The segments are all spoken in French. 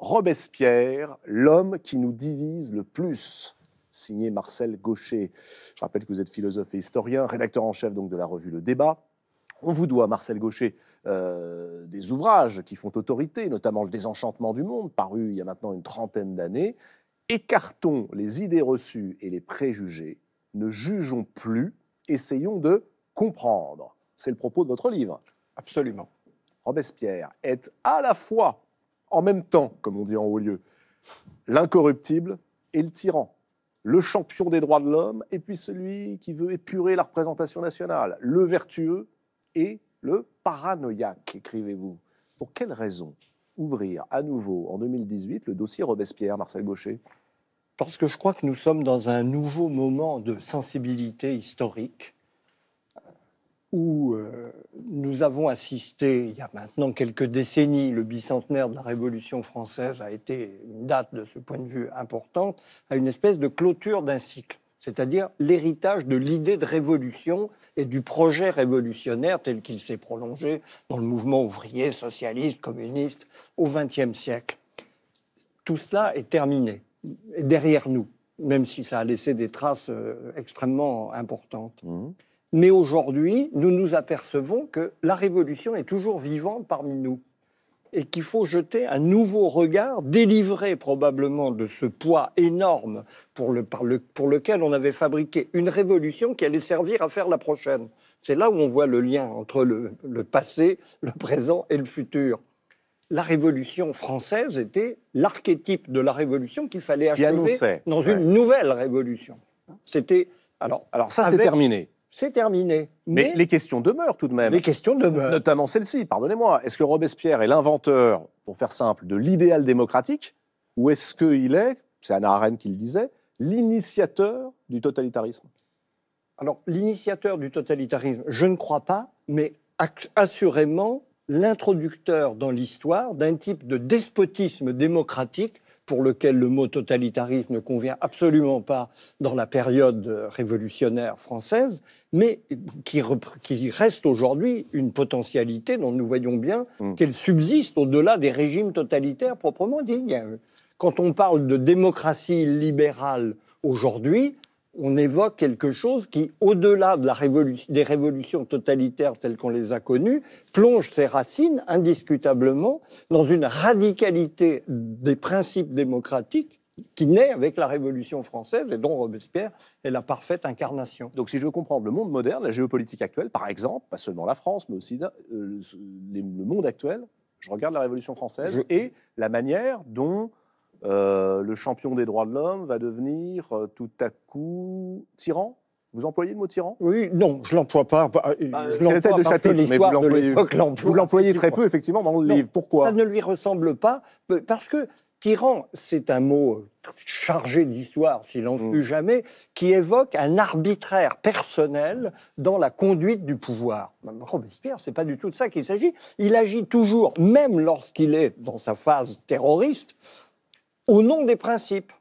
Robespierre, l'homme qui nous divise le plus signé Marcel Gaucher. Je rappelle que vous êtes philosophe et historien, rédacteur en chef donc de la revue Le Débat. On vous doit, Marcel Gaucher, euh, des ouvrages qui font autorité, notamment Le désenchantement du monde, paru il y a maintenant une trentaine d'années. Écartons les idées reçues et les préjugés, ne jugeons plus, essayons de comprendre. C'est le propos de votre livre. Absolument. Robespierre est à la fois en même temps, comme on dit en haut lieu, l'incorruptible et le tyran, le champion des droits de l'homme et puis celui qui veut épurer la représentation nationale, le vertueux et le paranoïaque, écrivez-vous. Pour quelle raison ouvrir à nouveau en 2018 le dossier Robespierre, Marcel Gaucher Parce que je crois que nous sommes dans un nouveau moment de sensibilité historique où euh, nous avons assisté, il y a maintenant quelques décennies, le bicentenaire de la Révolution française a été une date de ce point de vue importante, à une espèce de clôture d'un cycle, c'est-à-dire l'héritage de l'idée de révolution et du projet révolutionnaire tel qu'il s'est prolongé dans le mouvement ouvrier, socialiste, communiste au XXe siècle. Tout cela est terminé, derrière nous, même si ça a laissé des traces euh, extrêmement importantes. Mmh. Mais aujourd'hui, nous nous apercevons que la révolution est toujours vivante parmi nous et qu'il faut jeter un nouveau regard, délivré probablement de ce poids énorme pour, le, pour lequel on avait fabriqué une révolution qui allait servir à faire la prochaine. C'est là où on voit le lien entre le, passé, le présent et le futur la Révolution française était l'archétype de la Révolution qu'il fallait achever dans une nouvelle Révolution. C'était alors. Alors ça, c'est terminé c'est terminé. Mais, les questions demeurent tout de même. Les questions demeurent. Notamment celle-ci, pardonnez-moi. Est-ce que Robespierre est l'inventeur, pour faire simple, de l'idéal démocratique Ou est-ce qu'il est, c'est Anna Arendt qui le disait, l'initiateur du totalitarisme Alors, l'initiateur du totalitarisme, je ne crois pas, mais assurément l'introducteur dans l'histoire d'un type de despotisme démocratique pour lequel le mot totalitarisme ne convient absolument pas dans la période révolutionnaire française, mais qui, reste aujourd'hui une potentialité dont nous voyons bien mm. qu'elle subsiste au-delà des régimes totalitaires proprement dit. Quand on parle de démocratie libérale aujourd'hui, on évoque quelque chose qui, au-delà des révolutions totalitaires telles qu'on les a connues, plonge ses racines indiscutablement dans une radicalité des principes démocratiques qui naît avec la Révolution française et dont Robespierre est la parfaite incarnation. Donc si je veux comprendre le monde moderne, la géopolitique actuelle, par exemple, pas seulement la France, mais aussi euh, le monde actuel, je regarde la Révolution française et la manière dont euh, le champion des droits de l'homme va devenir euh, tout à coup tyran vous employez le mot tyran Oui, non, je l'emploie pas. Bah, euh, bah, c'est de chapitre, mais vous l'employez, vous l'employez très peu, effectivement, dans le livre. Pourquoi Ça ne lui ressemble pas, parce que tyran, c'est un mot chargé d'histoire, s'il en mm. fut jamais, qui évoque un arbitraire personnel dans la conduite du pouvoir. Bah, Robespierre, c'est pas du tout de ça qu'il s'agit. Il agit toujours, même lorsqu'il est dans sa phase terroriste, au nom des principes.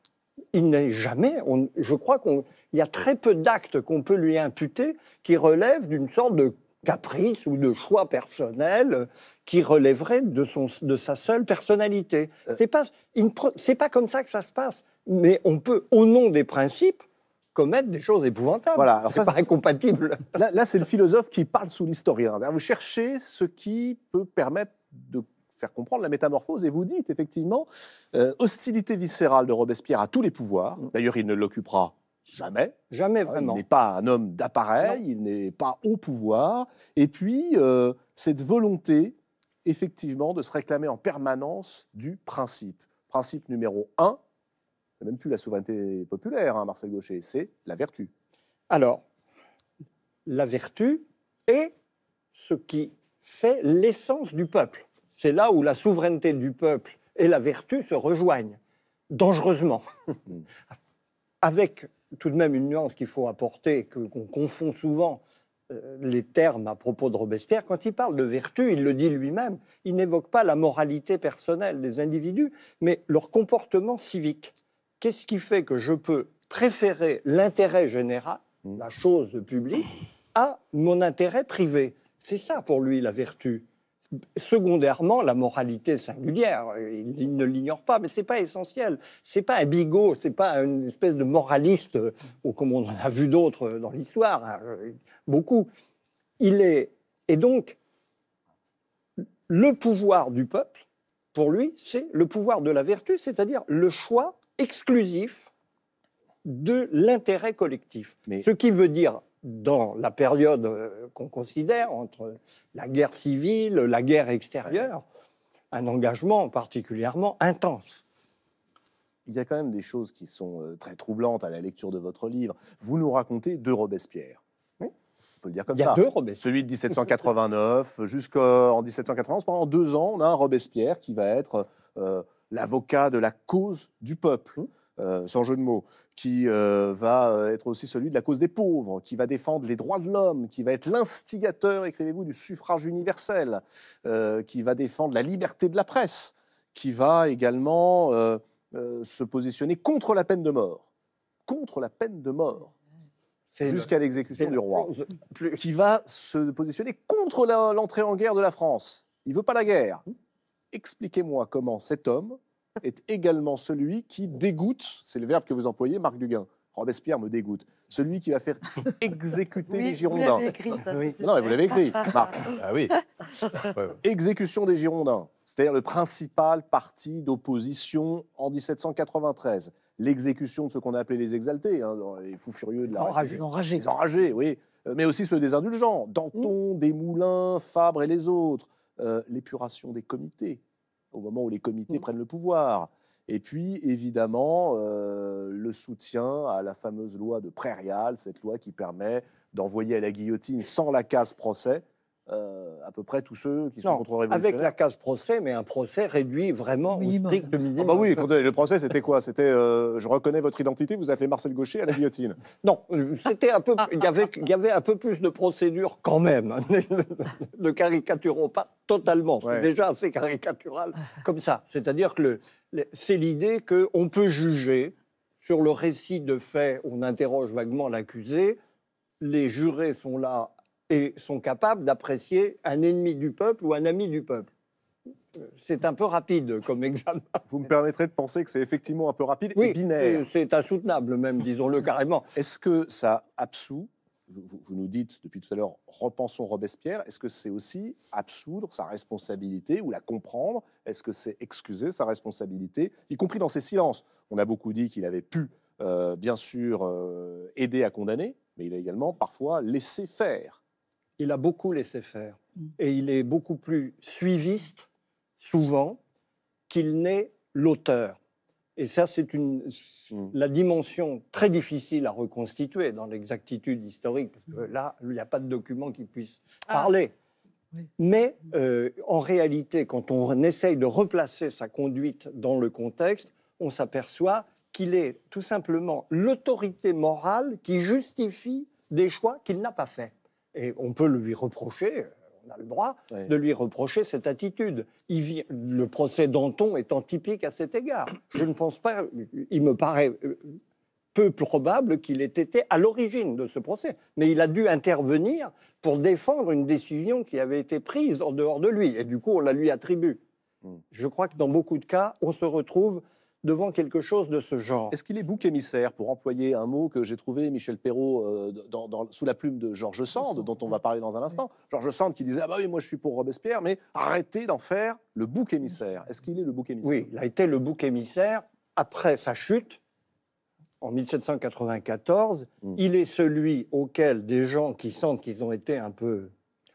Il n'est jamais, je crois qu'il y a très peu d'actes qu'on peut lui imputer qui relèvent d'une sorte de caprice ou de choix personnel qui relèverait de, son, de sa seule personnalité. Euh. C'est pas, pas comme ça que ça se passe. Mais on peut, au nom des principes, commettre des choses épouvantables. Voilà, c'est pas incompatible. Là, là c'est le philosophe qui parle sous l'historien. Vous cherchez ce qui peut permettre de faire comprendre la métamorphose. Et vous dites effectivement euh, hostilité viscérale de Robespierre à tous les pouvoirs. Mm. D'ailleurs, il ne l'occupera Jamais. Jamais euh, vraiment. Il n'est pas un homme d'appareil, il n'est pas au pouvoir. Et puis, euh, cette volonté, effectivement, de se réclamer en permanence du principe. Principe numéro un, c'est même plus la souveraineté populaire, hein, Marcel Gaucher, c'est la vertu. Alors, la vertu est ce qui fait l'essence du peuple c'est là où la souveraineté du peuple et la vertu se rejoignent, dangereusement. Avec tout de même une nuance qu'il faut apporter, qu'on confond souvent euh, les termes à propos de Robespierre. Quand il parle de vertu, il le dit lui-même, il n'évoque pas la moralité personnelle des individus, mais leur comportement civique. Qu'est-ce qui fait que je peux préférer l'intérêt général, mm. la chose publique, à mon intérêt privé C'est ça pour lui la vertu. Secondairement, la moralité singulière, il ne l'ignore pas, mais ce n'est pas essentiel. Ce n'est pas un bigot, ce n'est pas une espèce de moraliste, euh, ou comme on en a vu d'autres euh, dans l'histoire, hein, euh, beaucoup. Il est. Et donc, le pouvoir du peuple, pour lui, c'est le pouvoir de la vertu, c'est-à-dire le choix exclusif de l'intérêt collectif. Ce qui veut dire dans la période euh, qu'on considère, entre la guerre civile, la guerre extérieure, un engagement particulièrement intense. Il y a quand même des choses qui sont euh, très troublantes à la lecture de votre livre. Vous nous racontez deux Robespierre. Oui. On peut le dire comme Il y a deux Robespierre. Celui de 1789 jusqu'en 1791. Pendant deux ans, on a un Robespierre qui va être euh, l'avocat de la cause du peuple. Mmh. Euh, sans jeu de mots, qui euh, va euh, être aussi celui de la cause des pauvres, qui va défendre les droits de l'homme, qui va être l'instigateur, écrivez-vous, du suffrage universel, qui va défendre la liberté de la presse, qui va également se positionner contre la peine de mort. Contre la peine de mort jusqu'à l'exécution du roi, qui va se positionner contre l'entrée en guerre de la France. Il veut pas la guerre. Mmh. Expliquez-moi comment cet homme, est également celui qui dégoûte, c'est le verbe que vous employez, Marc Duguin. Robespierre me dégoûte. Celui qui va faire exécuter les Girondins. Vous écrit, Non, mais vous l'avez écrit, Marc. Ah oui. Ah Exécution des Girondins, c'est-à-dire le principal parti d'opposition en 1793. L'exécution de ce qu'on a appelé les exaltés, hein, les fous furieux de la enragés, enragés. Les enragés, oui. Euh, mais aussi ceux des indulgents, Danton, mmh. Desmoulins, Fabre et les autres. Euh, l'épuration des comités, au moment où les comités mmh. prennent le pouvoir. Et puis, évidemment, euh, le soutien à la fameuse loi de Prairial, cette loi qui permet d'envoyer à la guillotine sans la case procès euh, à peu près tous ceux qui sont contre révolutionnaires. Avec la case procès, mais un procès réduit vraiment au strict minimum. Ah bah oui, le procès, c'était quoi C'était euh, je reconnais votre identité, vous appelez Marcel Gaucher à la guillotine. non, c'était un peu. Il y avait, un peu plus de procédures quand même. ne caricaturons pas totalement. C'est déjà assez caricatural comme ça. C'est-à-dire que c'est l'idée qu'on peut juger sur le récit de faits, on interroge vaguement l'accusé. Les jurés sont là et sont capables d'apprécier un ennemi du peuple ou un ami du peuple. C'est un peu rapide comme examen. Vous me permettrez de penser que c'est effectivement un peu rapide et binaire. C'est insoutenable même, disons-le carrément. Est-ce que ça absout vous, nous dites depuis tout à l'heure, repensons Robespierre, est-ce que c'est aussi absoudre sa responsabilité ou la comprendre Est-ce que c'est excuser sa responsabilité, y compris dans ses silences On a beaucoup dit qu'il avait pu, euh, bien sûr, euh, aider à condamner, mais il a également parfois laissé faire il a beaucoup laissé faire. Mm. Et il est beaucoup plus suiviste, souvent, qu'il n'est l'auteur. Et ça, c'est mm. la dimension très difficile à reconstituer dans l'exactitude historique. Parce que là, il n'y a pas de document qui puisse ah. parler. Mais mm. euh, en réalité, quand on essaye de replacer sa conduite dans le contexte, on s'aperçoit qu'il est tout simplement l'autorité morale qui justifie des choix qu'il n'a pas faits et on peut lui reprocher, on a le droit de lui reprocher cette attitude. le procès d'Anton étant typique à cet égard. Je ne pense pas, il me paraît euh, peu probable qu'il ait été à l'origine de ce procès, mais il a dû intervenir pour défendre une décision qui avait été prise en dehors de lui, et du coup on la lui attribue. Hmm. Je crois que dans beaucoup de cas, on se retrouve devant quelque chose de ce genre. Est-ce qu'il est bouc émissaire, pour employer un mot que j'ai trouvé, Michel Perrault, euh, sous la plume de Georges Sand, dont on va parler dans un instant Georges Sand qui disait Ah bah oui, moi je suis pour Robespierre, mais arrêtez d'en faire le bouc émissaire. Est-ce qu'il est le bouc émissaire Oui, il a été le bouc émissaire après sa chute. En 1794, hmm. il est celui auquel des gens qui sentent qu'ils ont été un peu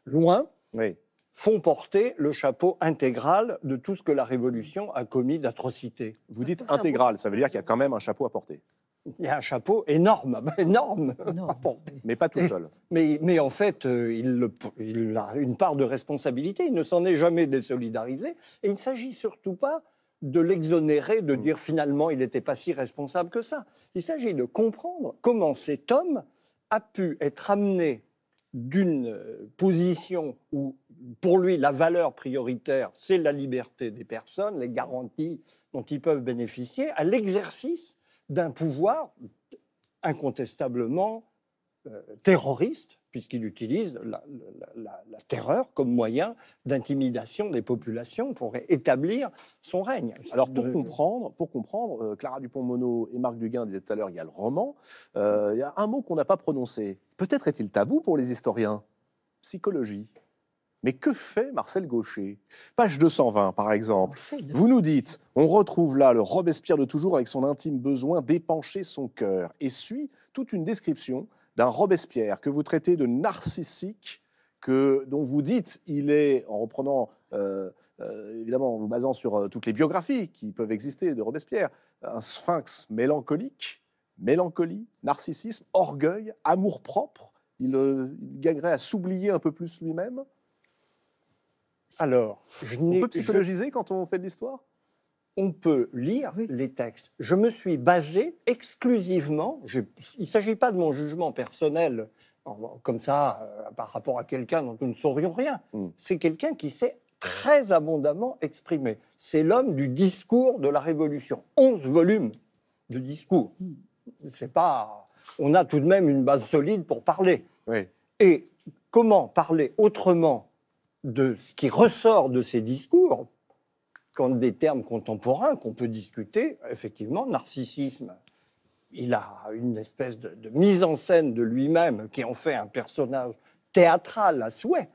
loin oui font porter le chapeau intégral de tout ce que la Révolution a commis d'atrocité. Vous ah, dites intégral, ça veut dire qu'il y a quand même un chapeau à porter. Il y a un chapeau énorme, énorme, à porter. Mais pas tout seul. Mais, mais en fait, euh, il, il, a une part de responsabilité, il ne s'en est jamais désolidarisé, et il ne s'agit surtout pas de l'exonérer, de mm. dire finalement il n'était pas si responsable que ça. Il s'agit de comprendre comment cet homme a pu être amené d'une euh, position où, pour lui, la valeur prioritaire, c'est la liberté des personnes, les garanties dont ils peuvent bénéficier, à l'exercice d'un pouvoir incontestablement euh, terroriste, puisqu'il utilise la, terreur comme moyen d'intimidation des populations pour établir son règne. Alors pour comprendre, pour comprendre euh, Clara dupont monod et Marc Duguin disaient tout à l'heure, il y a le roman, euh, il y a un mot qu'on n'a pas prononcé. Peut-être est-il tabou pour les historiens Psychologie. Mais que fait Marcel Gaucher Page 220, par exemple. Vous nous dites, on retrouve là le Robespierre de toujours avec son intime besoin d'épancher son cœur et suit toute une description d'un Robespierre que vous traitez de narcissique, que, dont vous dites il est, en reprenant, euh, euh, évidemment, en vous basant sur euh, toutes les biographies qui peuvent exister de Robespierre, un sphinx mélancolique, mélancolie, narcissisme, orgueil, amour-propre. Il, gagnerait à s'oublier un peu plus lui-même. Alors, on peut psychologiser quand on fait de l'histoire on peut lire les textes. Je me suis basé exclusivement, il ne s'agit pas de mon jugement personnel comme ça euh, par rapport à quelqu'un dont nous ne saurions rien. Mm. C'est quelqu'un qui s'est très abondamment exprimé. C'est l'homme du discours de la Révolution. Onze volumes de discours. Mm. C'est pas... On a tout de même une base solide pour parler. Et comment parler autrement de ce qui ressort de ces discours quand des termes contemporains qu'on peut discuter, effectivement, narcissisme, il a une espèce de, mise en scène de lui-même qui en fait un personnage théâtral à souhait.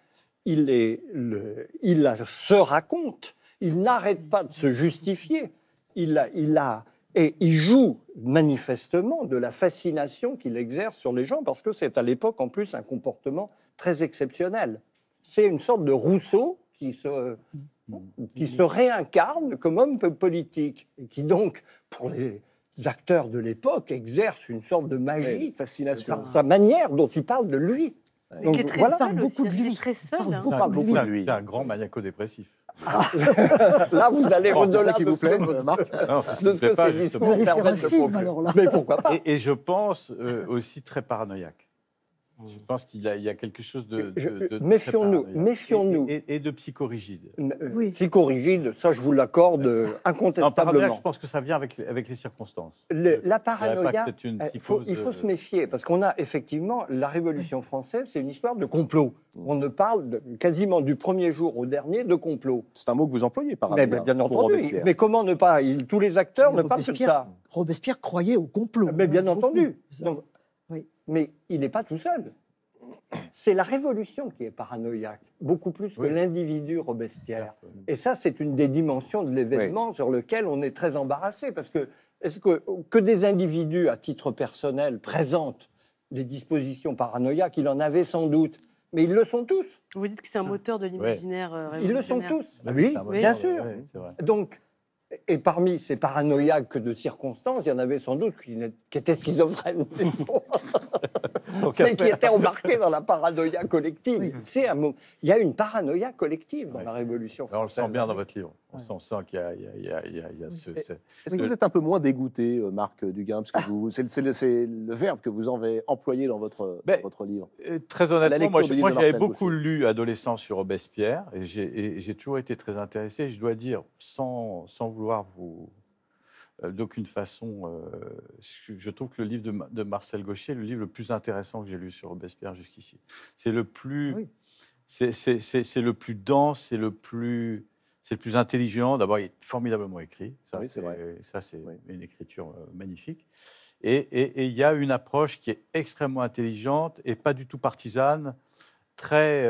Il, est le, il se raconte, il n'arrête pas de se justifier. Il a, il a, et il joue manifestement de la fascination qu'il exerce sur les gens, parce que c'est à l'époque en plus un comportement très exceptionnel. C'est une sorte de Rousseau qui se Mmh. qui se réincarne comme homme politique, et qui donc, pour les acteurs de l'époque, exerce une sorte de magie, fascination, par sa manière dont il parle de lui. Mais donc, qui est très voilà, seul beaucoup de lui. Très seul, hein. C'est un, grand maniaco-dépressif. Ah. là, vous allez oh, au-delà de vous plaît, Marc. Non, ce ne pas, juste pour faire un Mais pourquoi pas. Et, je pense euh, aussi très paranoïaque. Je pense qu'il y, a quelque chose de. méfions-nous, méfions-nous. Et, de psychorigide. Euh, psychorigide, ça je vous l'accorde euh, incontestablement. je pense que ça vient avec, avec les circonstances. la paranoïa, une euh, faut, il faut se méfier, parce qu'on a effectivement la Révolution française, c'est une histoire de complot. On ne parle quasiment du premier jour au dernier de complot. C'est un mot que vous employez par Mais, bien entendu, mais comment ne pas il, Tous les acteurs ne parlent pas ça. Robespierre croyait au complot. Mais bien entendu. Donc, mais il n'est pas tout seul. C'est la révolution qui est paranoïaque, beaucoup plus que l'individu Robespierre. Et ça, c'est une des dimensions de l'événement sur lequel on est très embarrassé, parce que est-ce que, que des individus à titre personnel présentent des dispositions paranoïaques Il en avait sans doute. Mais ils le sont tous. Vous dites que c'est un ah. moteur de l'imaginaire. révolutionnaire. Euh, ils le sont tous. Ah oui, bien sûr. Donc, et parmi ces paranoïaques de circonstances, il y en avait sans doute qui, étaient schizophrènes, mais qui étaient embarqués dans la paranoïa collective. C'est un Il y a une paranoïa collective dans la Révolution française. on le sent bien dans votre livre. On sent qu'il y, y a, ce. Est-ce que vous êtes un peu moins dégoûté, euh, Marc Duguin Parce que c'est le, le, verbe que vous avez employé dans votre, ben, votre livre. Euh, très honnêtement, moi, j'avais beaucoup lu adolescent sur Robespierre et j'ai toujours été très intéressé. Je dois dire, sans, sans vous vous, euh, d'aucune façon. Euh, je trouve que le livre de, Marcel Gaucher le livre le plus intéressant que j'ai lu sur Robespierre jusqu'ici. C'est le plus, ah c'est le plus dense, c'est le plus, c'est le plus intelligent. D'abord, il est formidablement écrit. Ça, c'est Ça, c'est une écriture euh, magnifique. Et il y a une approche qui est extrêmement intelligente et pas du tout partisane, très,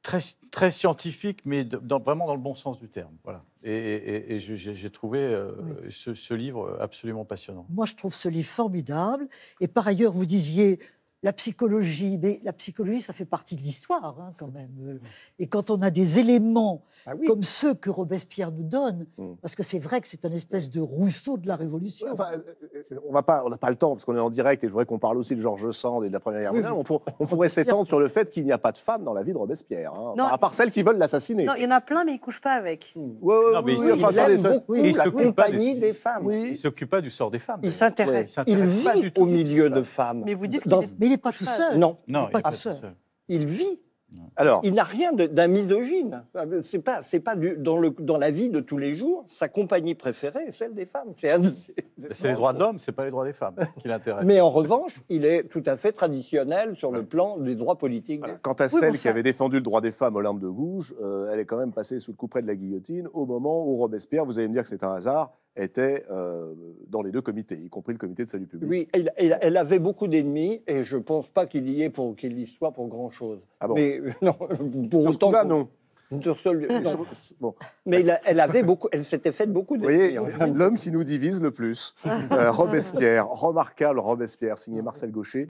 très, très scientifique, mais dans, vraiment dans le bon sens du terme. Voilà. Et, j'ai trouvé euh, ce, ce livre absolument passionnant. Moi, je trouve ce livre formidable. Et par ailleurs, vous disiez, la psychologie, mais la psychologie, ça fait partie de l'histoire, hein, quand même. Et quand on a des éléments ah comme ceux que Robespierre nous donne, hmm. parce que c'est vrai que c'est un espèce de Rousseau de la Révolution. enfin, euh, euh, on n'a pas, le temps, parce qu'on est en direct, et je voudrais qu'on parle aussi de Georges Sand et de la Première Guerre on, pourrait s'étendre sur le fait qu'il n'y a pas de femmes dans la vie de Robespierre, hein. à part celles qui veulent l'assassiner. Non, il y en a plein, mais ils ne couchent pas avec. compagnie des, femmes. Ils ne s'occupent pas du sort des femmes. Il s'intéresse. Il vit au milieu de femmes. Mais vous dites n'est pas tout seul. Non, non il n'est pas, seul. Il vit. Alors, il n'a rien d'un misogyne. C'est pas, c'est pas du, dans, le, dans la vie de tous les jours. Sa compagnie préférée est celle des femmes. C'est, les droits de l'homme, c'est pas les droits des femmes qui l'intéressent. Mais en revanche, il est tout à fait traditionnel sur le plan des droits politiques. Quant à celle qui avait défendu le droit des femmes aux larmes de gouge, euh, elle est quand même passée sous le coup près de la guillotine au moment où Robespierre, vous allez me dire que c'est un hasard, était euh, dans les deux comités, y compris le comité de salut public. Oui, elle, avait beaucoup d'ennemis et je ne pense pas qu'il y ait pour qu'il y soit pour grand chose. Ah bon Mais euh, non, pour Sur autant. non. Bon. Mais elle, avait beaucoup, elle s'était faite beaucoup d'ennemis. – Vous voyez, hein. l'homme qui nous divise le plus, euh, Robespierre, remarquable Robespierre, signé Marcel Gaucher.